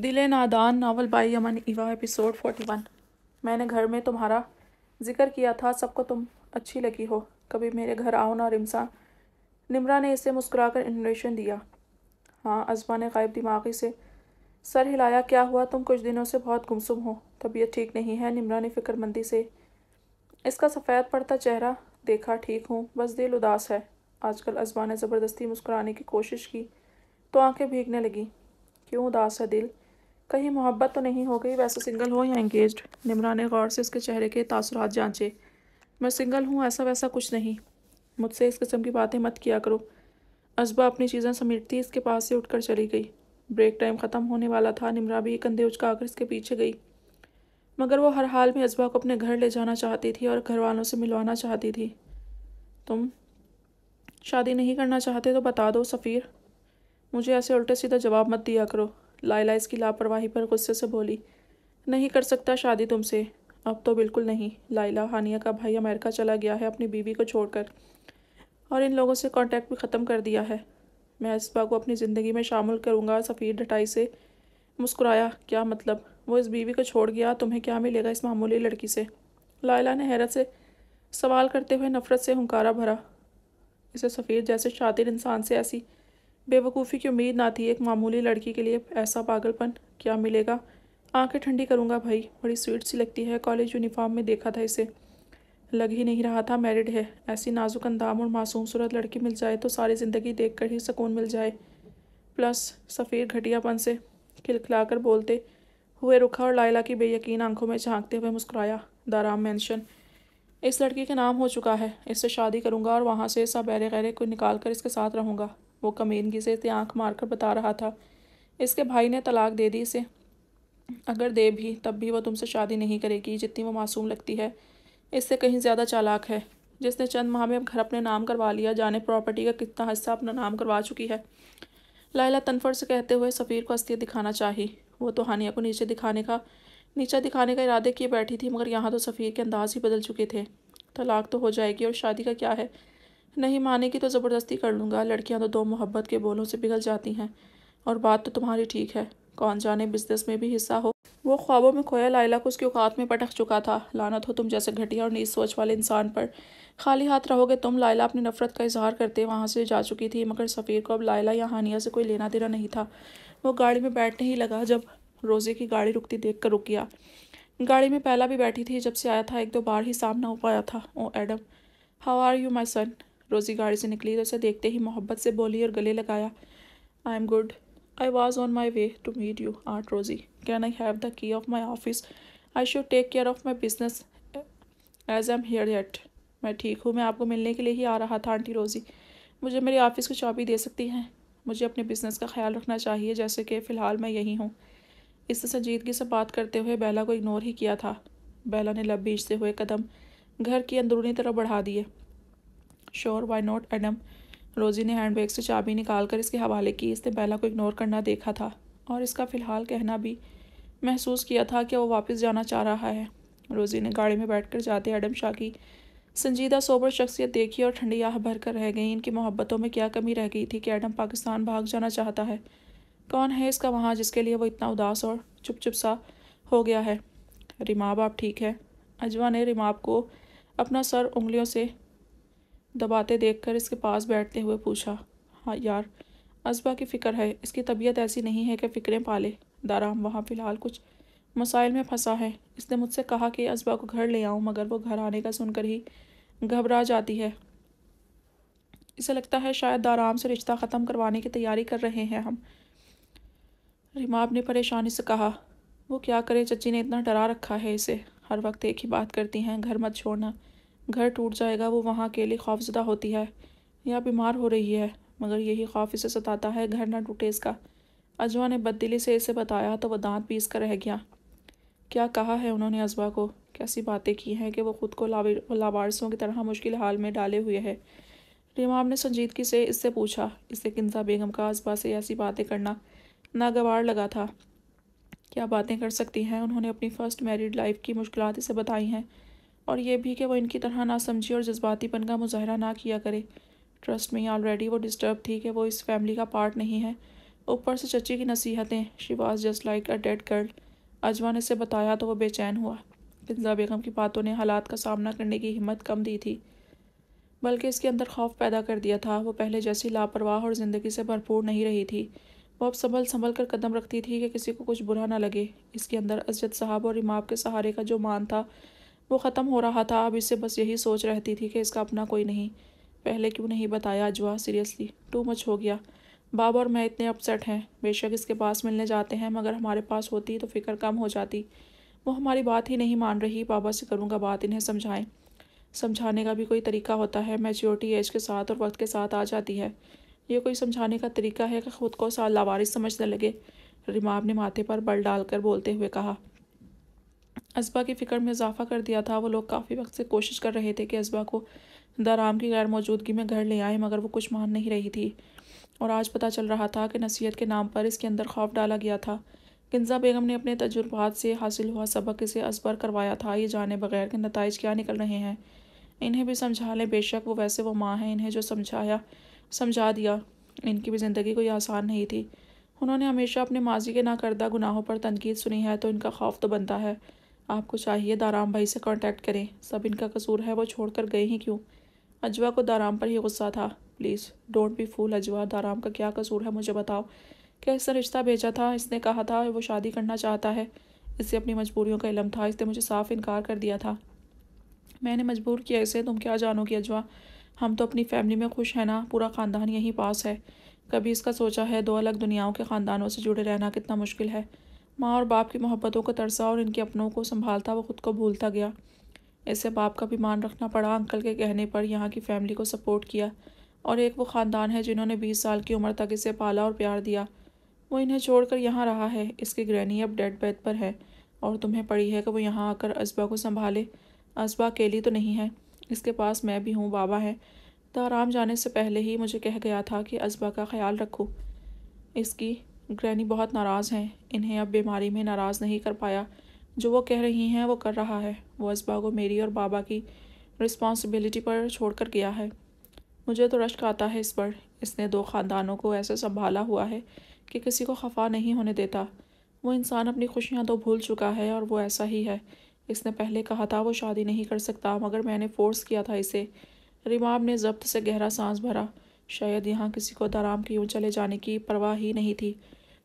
दिल Nadaan novel by Aman इवा episode forty one मैंने घर में तुम्हारा जिक्र किया था सबको तुम अच्छी लगी हो कभी मेरे घर आओ ना रिमसा निमरा ने इसे कर इन्वेशन दिया हाँ अजमा ने गायब दिमागी से सर हिलाया क्या हुआ तुम कुछ दिनों से बहुत गुमसुम हो तबीयत ठीक नहीं है निमरा ने फिक्रमंदी से इसका सफ़ेद पड़ता चेहरा देखा ठीक हूँ बस दिल उदास है आजकल अजमा ने ज़बरदस्ती मुस्कुराने की कोशिश की तो आंखें भीगने लगी क्यों उदास है दिल कहीं मोहब्बत तो नहीं हो गई वैसे सिंगल हो या इंगेज निमरा ने गौर से उसके चेहरे के तासरात जांचे मैं सिंगल हूँ ऐसा वैसा कुछ नहीं मुझसे इस किस्म की बातें मत किया करो अजबा अपनी चीज़ें समेटती इसके पास से उठकर चली गई ब्रेक टाइम ख़त्म होने वाला था निमरा भी कंधे आकर इसके पीछे गई मगर वो हर हाल में असबा को अपने घर ले जाना चाहती थी और घर वालों से मिलवाना चाहती थी तुम शादी नहीं करना चाहते तो बता दो सफ़ीर मुझे ऐसे उल्टे सीधा जवाब मत दिया करो लाइला इसकी लापरवाही पर गुस्से से बोली नहीं कर सकता शादी तुमसे अब तो बिल्कुल नहीं लाइला हानिया का भाई अमेरिका चला गया है अपनी बीवी को छोड़कर और इन लोगों से कांटेक्ट भी ख़त्म कर दिया है मैं इसबा को अपनी ज़िंदगी में शामिल करूँगा सफ़ीर ढटाई से मुस्कुराया क्या मतलब वो इस बीवी को छोड़ गया तुम्हें क्या मिलेगा इस मामूली लड़की से लाइला ने हैरत से सवाल करते हुए नफ़रत से हंकारा भरा इसे सफ़ीर जैसे शातिर इंसान से ऐसी बेवकूफ़ी की उम्मीद ना थी एक मामूली लड़की के लिए ऐसा पागलपन क्या मिलेगा आंखें ठंडी करूँगा भाई बड़ी स्वीट सी लगती है कॉलेज यूनिफॉर्म में देखा था इसे लग ही नहीं रहा था मैरिड है ऐसी नाजुक अंदाम और मासूम सूरत लड़की मिल जाए तो सारी ज़िंदगी देख कर ही सुकून मिल जाए प्लस सफ़ीर घटियापन से खिलखिलाकर बोलते हुए रुखा और लाइला की बेयकीन आंखों में झांकते हुए मुस्कुराया दाराम मेंशन इस लड़की के नाम हो चुका है इससे शादी करूँगा और वहाँ से सब बैरे गैरे को निकाल कर इसके साथ रहूँगा वो कमीनगी से इसे आँख मार कर बता रहा था इसके भाई ने तलाक दे दी इसे अगर दे भी तब भी वह तुमसे शादी नहीं करेगी जितनी वो मासूम लगती है इससे कहीं ज़्यादा चालाक है जिसने चंद माह में घर अपने नाम करवा लिया जाने प्रॉपर्टी का कितना हिस्सा अपना नाम करवा चुकी है लाइला तनफर से कहते हुए सफ़ीर को अस्तियत दिखाना चाहिए वो तो हानिया को नीचे दिखाने का नीचा दिखाने का इरादे किए बैठी थी मगर यहाँ तो सफ़ीर के अंदाज ही बदल चुके थे तलाक तो हो जाएगी और शादी का क्या है नहीं मानेगी तो ज़बरदस्ती कर लूँगा लड़कियाँ तो दो मोहब्बत के बोलों से पिघल जाती हैं और बात तो तुम्हारी ठीक है कौन जाने बिजनेस में भी हिस्सा हो वो ख्वाबों में खोया लाइला को उसके औकात में पटक चुका था लानत हो तुम जैसे घटिया और नीच सोच वाले इंसान पर खाली हाथ रहोगे तुम लाइला अपनी नफरत का इजहार करते वहाँ से जा चुकी थी मगर सफ़ीर को अब लाइला या हानिया से कोई लेना देना नहीं था वो गाड़ी में बैठने ही लगा जब रोज़े की गाड़ी रुकती देख कर रुक गया गाड़ी में पहला भी बैठी थी जब से आया था एक दो बार ही सामना हो पाया था oh Adam how are you my son Rosie गाड़ी से निकली तो उसे देखते ही मोहब्बत से बोली और गले लगाया I am good I was on my way to meet you aunt Rosie can I have the key of my office I should take care of my business as I am here yet मैं ठीक हूँ मैं आपको मिलने के लिए ही आ रहा था आंटी रोज़ी मुझे मेरे ऑफिस की चाबी दे सकती हैं मुझे अपने बिजनेस का ख्याल रखना चाहिए जैसे कि फ़िलहाल मैं यही हूँ इस संजीदगी से बात करते हुए बेला को इग्नोर ही किया था बेला ने लब बीजते हुए कदम घर की अंदरूनी तरफ बढ़ा दिए श्योर वाई नॉट एडम रोज़ी ने हैंडबैग से चाबी निकाल कर इसके हवाले की इसने बैला को इग्नोर करना देखा था और इसका फ़िलहाल कहना भी महसूस किया था कि वो वापस जाना चाह रहा है रोज़ी ने गाड़ी में बैठकर जाते एडम शाह की संजीदा सोबर शख्सियत देखी और ठंडी आह भर कर रह गई इनकी मोहब्बतों में क्या कमी रह गई थी कि एडम पाकिस्तान भाग जाना चाहता है कौन है इसका वहाँ जिसके लिए वो इतना उदास और चुप चुप सा हो गया है रिमाब आप ठीक है अजवा ने रिमाब को अपना सर उंगलियों से दबाते देखकर इसके पास बैठते हुए पूछा हाँ यार असबा की फ़िक्र है इसकी तबीयत ऐसी नहीं है कि फ़िक्रें पाले दाराम वहाँ फ़िलहाल कुछ मसाइल में फंसा है इसने मुझसे कहा कि असबा को घर ले आऊँ मगर वो घर आने का सुनकर ही घबरा जाती है इसे लगता है शायद दाराम से रिश्ता ख़त्म करवाने की तैयारी कर रहे हैं हम रिमाब ने परेशानी से कहा वो क्या करे चची ने इतना डरा रखा है इसे हर वक्त एक ही बात करती हैं घर मत छोड़ना घर टूट जाएगा वो वहाँ के लिए खौफजदा होती है या बीमार हो रही है मगर यही खौफ इसे सताता है घर ना टूटे इसका अजवा ने बददिली से इसे बताया तो वह दांत पीस कर रह गया क्या कहा है उन्होंने अजवा को कैसी बातें की हैं कि वो ख़ुद को लावारसों की तरह मुश्किल हाल में डाले हुए है रिमाम ने संजीदगी से इससे पूछा इससे किन्सा बेगम का अजबा से ऐसी बातें करना नागवार लगा था क्या बातें कर सकती हैं उन्होंने अपनी फ़र्स्ट मैरिड लाइफ की मुश्किल इसे बताई हैं और ये भी कि वो इनकी तरह ना समझी और जज्बातीपन का मुजाहरा ना किया करे ट्रस्ट में ऑलरेडी वो डिस्टर्ब थी कि वो इस फैमिली का पार्ट नहीं है ऊपर से चची की नसीहतें she was just like a dead girl Ajwa ने इसे बताया तो वो बेचैन हुआ फिजा बेगम की बातों ने हालात का सामना करने की हिम्मत कम दी थी बल्कि इसके अंदर खौफ पैदा कर दिया था वो पहले जैसी लापरवाह और ज़िंदगी से भरपूर नहीं रही थी वो अब संभल संभल कर कदम रखती थी कि किसी को कुछ बुरा ना लगे इसके अंदर असजद साहब और इमाम के सहारे का जो मान था वो ख़त्म हो रहा था अब इससे बस यही सोच रहती थी कि इसका अपना कोई नहीं पहले क्यों नहीं बताया अजवा सीरियसली टू मच हो गया बाब और मैं इतने अपसेट हैं बेशक इसके पास मिलने जाते हैं मगर हमारे पास होती तो फिक्र कम हो जाती वो हमारी बात ही नहीं मान रही बाबा से करूँगा बात इन्हें समझाएं समझाने का भी कोई तरीका होता है मेच्योरिटी एज के साथ और वक्त के साथ आ जाती है ये कोई समझाने का तरीका है कि खुद को साल लावारिस समझने लगे रिमाब ने माथे पर बल डालकर बोलते हुए कहा इसबा की फ़िक्र में इजाफा कर दिया था वो लोग काफ़ी वक्त से कोशिश कर रहे थे कि इसबा को दराम की गैर मौजूदगी में घर ले आए मगर वो कुछ मान नहीं रही थी और आज पता चल रहा था कि नसीहत के नाम पर इसके अंदर खौफ डाला गया था किन्जा बेगम ने अपने तजुर्बात से हासिल हुआ सबक इसे असबर करवाया था ये जाने बगैर के नतज क्या निकल रहे हैं इन्हें भी समझा लें बेशक वो वैसे वो माँ हैं इन्हें जो समझाया समझा दिया इनकी भी ज़िंदगी कोई आसान नहीं थी उन्होंने हमेशा अपने माजी के नाकर्दा गुनाहों पर तनकीद सुनी है तो इनका खौफ तो बनता है आपको चाहिए दाराम भाई से कांटेक्ट करें सब इनका कसूर है वो छोड़ कर गए ही क्यों अजवा को दाराम पर ही गुस्सा था please don't be fool Ajwa दाराम का क्या कसूर है मुझे बताओ क्या रिश्ता भेजा था इसने कहा था वो शादी करना चाहता है इससे अपनी मजबूरियों का इलम था इसने मुझे साफ इनकार कर दिया था मैंने मजबूर किया इसे तुम क्या जानोगे अजवा हम तो अपनी फैमिली में खुश हैं ना पूरा ख़ानदान यहीं पास है कभी इसका सोचा है दो अलग दुनियाओं के ख़ानदानों से जुड़े रहना कितना मुश्किल है माँ और बाप की मोहब्बतों को तरसा और इनके अपनों को संभालता वो ख़ुद को भूलता गया ऐसे बाप का भी मान रखना पड़ा अंकल के कहने पर यहाँ की फैमिली को सपोर्ट किया और एक वो ख़ानदान है जिन्होंने बीस साल की उम्र तक इसे पाला और प्यार दिया वो इन्हें छोड़कर यहाँ रहा है इसकी ग्रैनी अब डेड बेड पर है और तुम्हें पड़ी है कि वो यहाँ आकर असबा को संभाले असबा अकेली तो नहीं है इसके पास मैं भी हूँ बाबा है आराम जाने से पहले ही मुझे कह गया था कि असबा का ख्याल रखो इसकी ग्रैनी बहुत नाराज़ हैं इन्हें अब बीमारी में नाराज़ नहीं कर पाया जो वो कह रही हैं वो कर रहा है वो इसबा को मेरी और बाबा की रिस्पॉन्सिबिलिटी पर छोड़ कर गया है मुझे तो रश्क आता है इस पर इसने दो ख़ानदानों को ऐसे संभाला हुआ है कि किसी को खफा नहीं होने देता वो इंसान अपनी खुशियाँ तो भूल चुका है और वो ऐसा ही है इसने पहले कहा था वो शादी नहीं कर सकता मगर मैंने फोर्स किया था इसे रिमाब ने जब्त से गहरा सांस भरा शायद यहाँ किसी को दराम की यूँ चले जाने की परवाह ही नहीं थी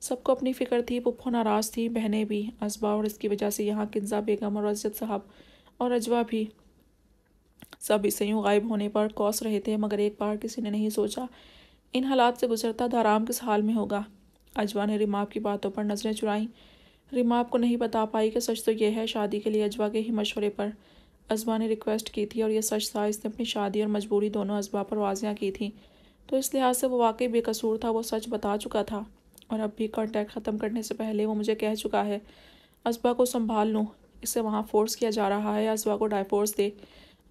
सबको अपनी फ़िक्र थी पुप्पो नाराज़ थी बहनें भी असबा और इसकी वजह से यहाँ किन्जा बेगम और अजद साहब और अजवा भी सब इसे यूँ गायब होने पर कौस रहे थे मगर एक बार किसी ने नहीं सोचा इन हालात से गुजरता दाराम किस हाल में होगा अजवा ने रिमाप की बातों पर नज़रें चुराईं रिमाप को नहीं बता पाई कि सच तो यह है शादी के लिए अजवा के ही मशवरे पर अजवा ने रिक्वेस्ट की थी और यह सच था इसने अपनी शादी और मजबूरी दोनों अजवा पर वाजियाँ की थी तो इस लिहाज से वो वाकई बेकसूर था वो सच बता चुका था और अब भी कॉन्टैक्ट ख़त्म करने से पहले वो मुझे कह चुका है असबा को संभाल लूँ इसे वहाँ फोर्स किया जा रहा है असबा को डाइफोर्स दे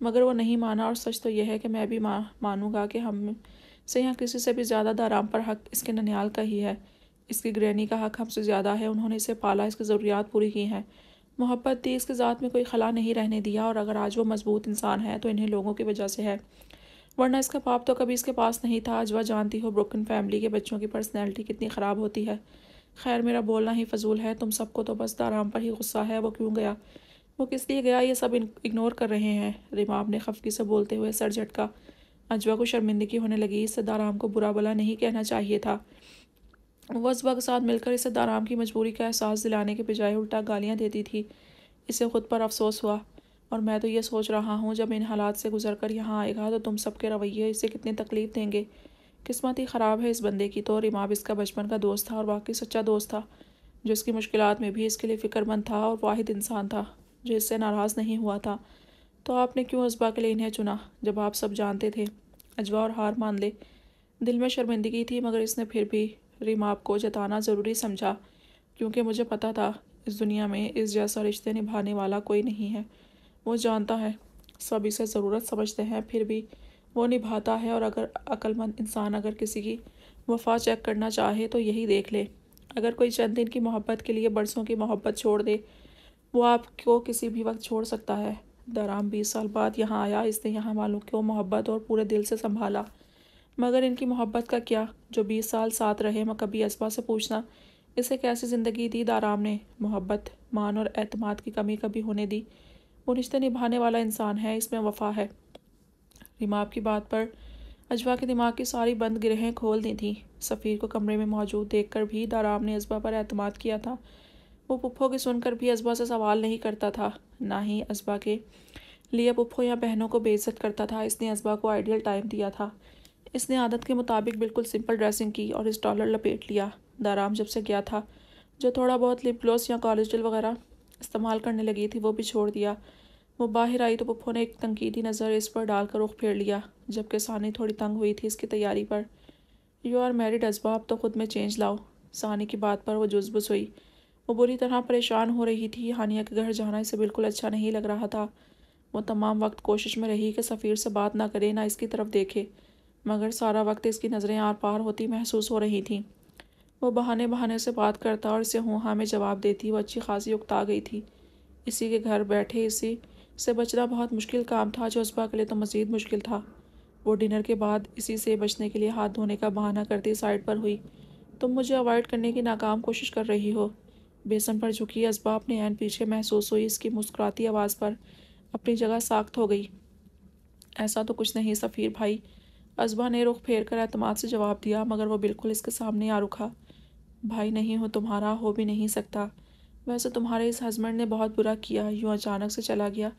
मगर वो नहीं माना और सच तो यह है कि मैं भी मा मानूँगा कि हम से यहाँ किसी से भी ज़्यादा दाराम पर हक इसके ननियाल का ही है इसकी ग्रैनी का हक हमसे ज़्यादा है उन्होंने इसे पाला इसकी ज़रूरियात पूरी की हैं मोहब्बत दी इसके ज़ात में कोई खला नहीं रहने दिया और अगर आज वो मजबूत इंसान है तो इन्हें लोगों की वजह से है वरना इसका पाप तो कभी इसके पास नहीं था अजवा जानती हो ब्रोकन फैमिली के बच्चों की पर्सनैलिटी कितनी ख़राब होती है खैर मेरा बोलना ही फजूल है तुम सबको तो बस दाराम पर ही गुस्सा है वो क्यों गया वो किस लिए गया ये सब इग्नोर कर रहे हैं रिमाब ने खफकी से बोलते हुए सर झटका अजवा को शर्मिंदगी होने लगी इस सदाराम को बुरा भला नहीं कहना चाहिए था वह अजवा के साथ मिलकर इस सदाराम की मजबूरी का एहसास दिलाने के बजाय उल्टा गालियाँ देती थी इसे खुद पर अफसोस हुआ और मैं तो ये सोच रहा हूँ जब इन हालात से गुजर कर यहाँ आएगा तो तुम सबके रवैये इसे कितनी तकलीफ़ देंगे किस्मत ही ख़राब है इस बंदे की तो रिमाब इसका बचपन का दोस्त था और वाकई सच्चा दोस्त था जो इसकी मुश्किल में भी इसके लिए फ़िक्रमंद था और वाद इंसान था जो इससे नाराज़ नहीं हुआ था तो आपने क्यों इसबा के लिए इन्हें चुना जब आप सब जानते थे अजवा और हार मान ले दिल में शर्मिंदगी थी मगर इसने फिर भी रिमाप को जताना ज़रूरी समझा क्योंकि मुझे पता था इस दुनिया में इस जैसा रिश्ते निभाने वाला कोई नहीं है वो जानता है सब इसे ज़रूरत समझते हैं फिर भी वो निभाता है और अगर अक्लमंद इंसान अगर किसी की वफा चेक करना चाहे तो यही देख ले अगर कोई चंद दिन की मोहब्बत के लिए बरसों की मोहब्बत छोड़ दे वो आपको किसी भी वक्त छोड़ सकता है दराम बीस साल बाद यहाँ आया इसने यहाँ वालों को मोहब्बत और पूरे दिल से संभाला मगर इनकी मोहब्बत का क्या जो बीस साल साथ रहे मैं कभी असबा से पूछना इसे कैसी ज़िंदगी दी दाराम ने मोहब्बत मान और अतमाद की कमी कभी होने दी वो रिश्ते निभाने वाला इंसान है इसमें वफा है रिमाब की बात पर अजवा के दिमाग की सारी बंद गिरहें खोल दी थीं सफ़ीर को कमरे में मौजूद देखकर भी दाराम ने अजबा पर अतमाद किया था वो पुप्पो की सुनकर भी अजबा से सवाल नहीं करता था ना ही अजबा के लिए पुप्पो या बहनों को बेइज्जत करता था इसने अजबा को आइडियल टाइम दिया था इसने आदत के मुताबिक बिल्कुल सिंपल ड्रेसिंग की और इस डॉलर लपेट लिया दाराम जब से गया था जो थोड़ा बहुत लिप ग्लोस या कॉलेज वगैरह इस्तेमाल करने लगी थी वो भी छोड़ दिया वो बाहर आई तो पप्पू ने एक तनकीदी नज़र इस पर डालकर रुख फेर लिया जबकि सानी थोड़ी तंग हुई थी इसकी तैयारी पर यू आर मैरिड अब तो ख़ुद में चेंज लाओ सानी की बात पर वो जुजबुस हुई वो बुरी तरह परेशान हो रही थी हानिया के घर जाना इसे बिल्कुल अच्छा नहीं लग रहा था वो तमाम वक्त कोशिश में रही कि सफ़ीर से बात ना करे ना इसकी तरफ देखे मगर सारा वक्त इसकी नज़रें आर पार होती महसूस हो रही थीं वो बहाने बहाने से बात करता और इसे हूँ हाँ में जवाब देती वो अच्छी खासी उकता गई थी इसी के घर बैठे इसी से बचना बहुत मुश्किल काम था जो उसबा के लिए तो मज़ीद मुश्किल था वो डिनर के बाद इसी से बचने के लिए हाथ धोने का बहाना करती साइड पर हुई तुम तो मुझे अवॉइड करने की नाकाम कोशिश कर रही हो बेसन पर झुकी इसबा अपने एन पीछे महसूस हुई इसकी मुस्कुराती आवाज़ पर अपनी जगह साख्त हो गई ऐसा तो कुछ नहीं सफ़ीर भाई असबा ने रुख फेर कर एतमाद से जवाब दिया मगर वो बिल्कुल इसके सामने आ रुखा भाई नहीं हो तुम्हारा हो भी नहीं सकता वैसे तुम्हारे इस हस्बैंड ने बहुत बुरा किया यूँ अचानक से चला गया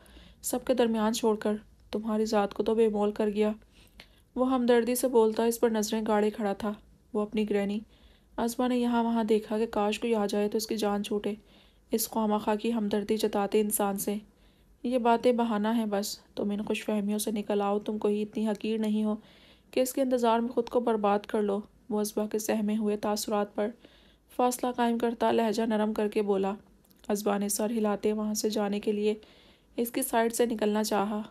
सबके दरमियान छोड़कर तुम्हारी ज़ात को तो बेमोल कर गया वो हमदर्दी से बोलता इस पर नज़रें गाड़े खड़ा था वो अपनी ग्रैनी अजमा ने यहाँ वहाँ देखा कि काश कोई आ जाए तो इसकी जान छूटे इस खामा खा की हमदर्दी जताते इंसान से ये बातें बहाना है बस तुम इन खुश फहमियों से निकल आओ तुम कोई इतनी हकीर नहीं हो कि इसके इंतज़ार में ख़ुद को बर्बाद कर लो वो अजबा के सहमे हुए तासरात पर फासला कायम करता लहजा नरम करके बोला अजबान सर हिलाते वहाँ से जाने के लिए इसकी साइड से निकलना चाहा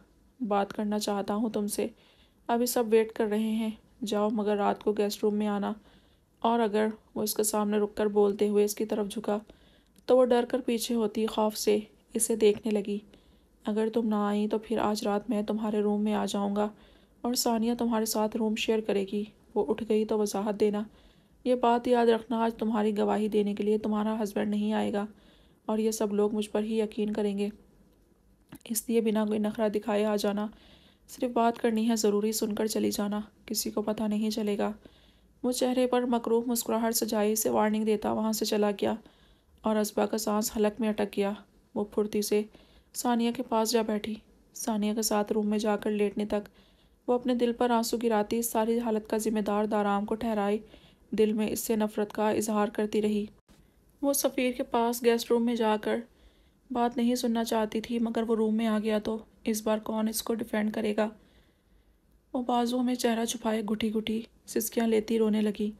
बात करना चाहता हूँ तुमसे अभी सब वेट कर रहे हैं जाओ मगर रात को गेस्ट रूम में आना और अगर वो इसके सामने रुक कर बोलते हुए इसकी तरफ झुका तो वो डर कर पीछे होती खौफ से इसे देखने लगी अगर तुम ना आई तो फिर आज रात मैं तुम्हारे रूम में आ जाऊँगा और सानिया तुम्हारे साथ रूम शेयर करेगी वो उठ गई तो वजाहत देना ये बात याद रखना आज तुम्हारी गवाही देने के लिए तुम्हारा हस्बैंड नहीं आएगा और ये सब लोग मुझ पर ही यकीन करेंगे इसलिए बिना कोई नखरा दिखाए आ जाना सिर्फ बात करनी है ज़रूरी सुनकर चली जाना किसी को पता नहीं चलेगा वो चेहरे पर मकरूह मुस्कुराहट सजाई से वार्निंग देता वहाँ से चला गया और असबा का सांस हलक में अटक गया वो फुर्ती से सानिया के पास जा बैठी सानिया के साथ रूम में जाकर लेटने तक वो अपने दिल पर आंसू गिराती सारी हालत का जिम्मेदार दाराम को ठहराई दिल में इससे नफ़रत का इजहार करती रही वो सफ़ीर के पास गेस्ट रूम में जाकर बात नहीं सुनना चाहती थी मगर वो रूम में आ गया तो इस बार कौन इसको डिफेंड करेगा वो बाजुओं में चेहरा छुपाए घुटी घुटी सिसकियाँ लेती रोने लगी